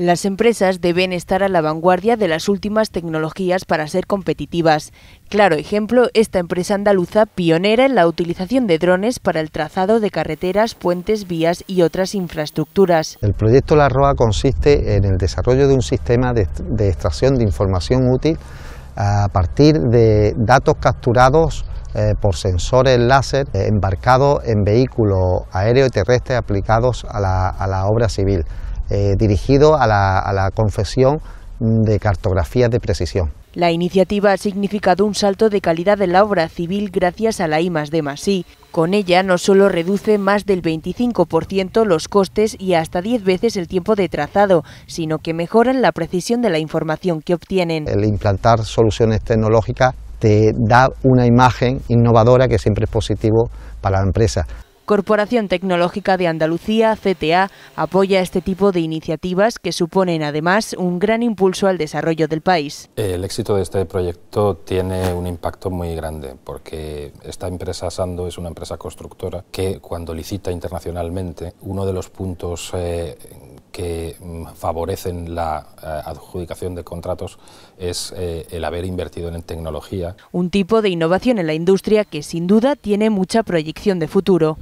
Las empresas deben estar a la vanguardia de las últimas tecnologías para ser competitivas. Claro ejemplo, esta empresa andaluza pionera en la utilización de drones para el trazado de carreteras, puentes, vías y otras infraestructuras. El proyecto La Roa consiste en el desarrollo de un sistema de, extracción de información útil a partir de datos capturados eh, por sensores láser eh, embarcados en vehículos aéreos y terrestres aplicados a la obra civil. Eh, dirigido a la, confesión de cartografías de precisión. La iniciativa ha significado un salto de calidad de la obra civil gracias a la I de Masí. Con ella no solo reduce más del 25% los costes y hasta 10 veces el tiempo de trazado, sino que mejoran la precisión de la información que obtienen. El implantar soluciones tecnológicas te da una imagen innovadora que siempre es positivo para la empresa. Corporación Tecnológica de Andalucía, CTA, apoya este tipo de iniciativas que suponen además un gran impulso al desarrollo del país. El éxito de este proyecto tiene un impacto muy grande porque esta empresa Sando es una empresa constructora que cuando licita internacionalmente uno de los puntos eh, que mm, favorecen la eh, adjudicación de contratos es eh, el haber invertido en tecnología. Un tipo de innovación en la industria que sin duda tiene mucha proyección de futuro.